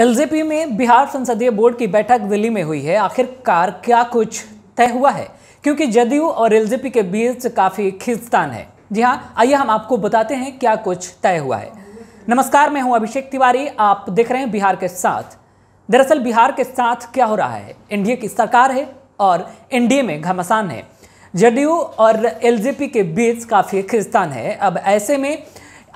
LJP में बिहार संसदीय board की बैठक दिल्ली में हुई है आखिरकार क्या कुछ तय हुआ है क्योंकि जदयू और एलजेपी के बीच काफी खिस्तान है जी हाँ आइए हम आपको बताते हैं क्या कुछ तय हुआ है नमस्कार मैं हूं अभिषेक तिवारी आप देख रहे हैं बिहार के साथ दरअसल बिहार के साथ क्या हो रहा है एनडीए की सरकार है और एनडीए में घमासान है जदयू और एलजेपी के बीच काफी खिस्तान है अब ऐसे में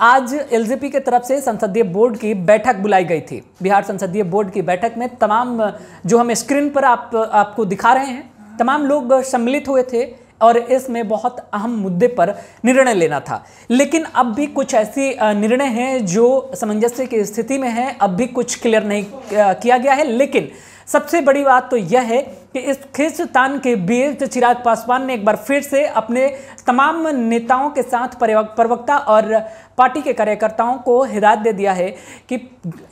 आज एलजेपी के तरफ से संसदीय बोर्ड की बैठक बुलाई गई थी बिहार संसदीय बोर्ड की बैठक में तमाम जो हम स्क्रीन पर आप आपको दिखा रहे हैं तमाम लोग सम्मिलित हुए थे और इसमें बहुत अहम मुद्दे पर निर्णय लेना था लेकिन अब भी कुछ ऐसी निर्णय हैं जो सामंजस्य की स्थिति में हैं अब भी कुछ क्लियर नहीं किया गया है लेकिन सबसे बड़ी बात तो यह है कि इस खिस्तान के बीच चिराग पासवान ने एक बार फिर से अपने तमाम नेताओं के साथ प्रवक्ता और पार्टी के कार्यकर्ताओं को हिदायत दे दिया है कि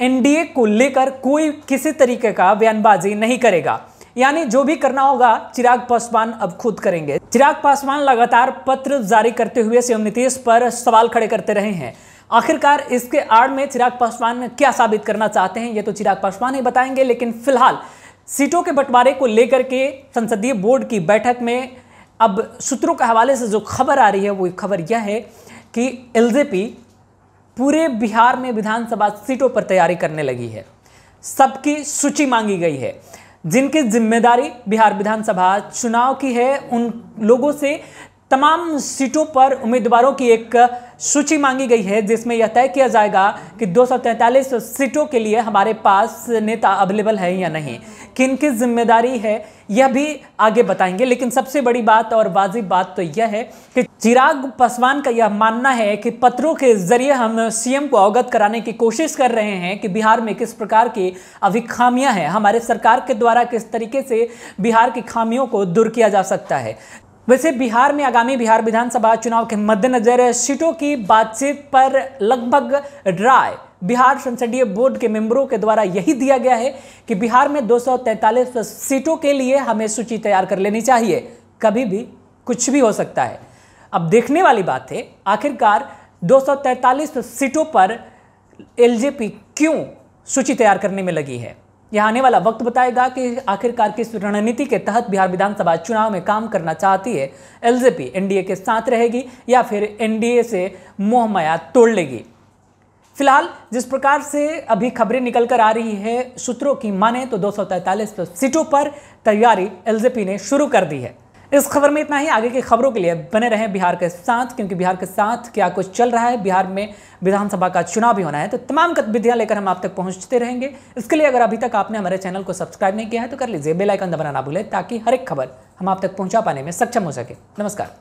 एनडीए को लेकर कोई किसी तरीके का बयानबाजी नहीं करेगा यानी जो भी करना होगा चिराग पासवान अब खुद करेंगे चिराग पासवान लगातार पत्र जारी करते हुए सीएम नीतीश पर सवाल खड़े करते रहे हैं आखिरकार इसके आड़ में चिराग पासवान क्या साबित करना चाहते हैं ये तो चिराग पासवान ही बताएंगे लेकिन फिलहाल सीटों के बंटवारे को लेकर के संसदीय बोर्ड की बैठक में अब सूत्रों के हवाले से जो खबर आ रही है वो खबर यह है कि एल पूरे बिहार में विधानसभा सीटों पर तैयारी करने लगी है सबकी सूची मांगी गई है जिनकी जिम्मेदारी बिहार विधानसभा चुनाव की है उन लोगों से तमाम सीटों पर उम्मीदवारों की एक सूची मांगी गई है जिसमें यह तय किया जाएगा कि दो सीटों के लिए हमारे पास नेता अवेलेबल है या नहीं किन की जिम्मेदारी है यह भी आगे बताएंगे लेकिन सबसे बड़ी बात और वाजिब बात तो यह है कि चिराग पासवान का यह मानना है कि पत्रों के जरिए हम सीएम को अवगत कराने की कोशिश कर रहे हैं कि बिहार में किस प्रकार की अभी खामियां हैं हमारे सरकार के द्वारा किस तरीके से बिहार की खामियों को दूर किया जा सकता है वैसे बिहार में आगामी बिहार विधानसभा चुनाव के मद्देनजर सीटों की बातचीत पर लगभग राय बिहार संसदीय बोर्ड के मेंबरों के द्वारा यही दिया गया है कि बिहार में 243 सीटों के लिए हमें सूची तैयार कर लेनी चाहिए कभी भी कुछ भी हो सकता है अब देखने वाली बात है आखिरकार 243 सीटों पर एलजेपी क्यों सूची तैयार करने में लगी है यह आने वाला वक्त बताएगा कि आखिरकार किस रणनीति के तहत बिहार विधानसभा चुनाव में काम करना चाहती है एलजेपी एनडीए के साथ रहेगी या फिर एनडीए से मोहमाया तोड़ लेगी फिलहाल जिस प्रकार से अभी खबरें निकल कर आ रही है सूत्रों की माने तो दो सीटों पर तैयारी एलजेपी ने शुरू कर दी है इस खबर में इतना ही आगे की खबरों के लिए बने रहे बिहार के साथ क्योंकि बिहार के साथ क्या कुछ चल रहा है बिहार में विधानसभा का चुनाव भी होना है तो तमाम गतिविधियां लेकर हम आप तक पहुंचते रहेंगे इसके लिए अगर अभी तक आपने हमारे चैनल को सब्सक्राइब नहीं किया है तो कर लीजिए बेलाइकन दबाना ना भूलें ताकि हर एक खबर हम आप तक पहुँचा पाने में सक्षम हो सके नमस्कार